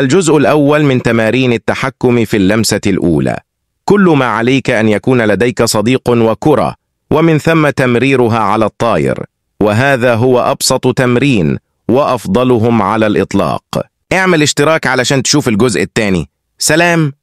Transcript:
الجزء الأول من تمارين التحكم في اللمسة الأولى كل ما عليك أن يكون لديك صديق وكرة ومن ثم تمريرها على الطاير وهذا هو أبسط تمرين وأفضلهم على الإطلاق اعمل اشتراك علشان تشوف الجزء الثاني سلام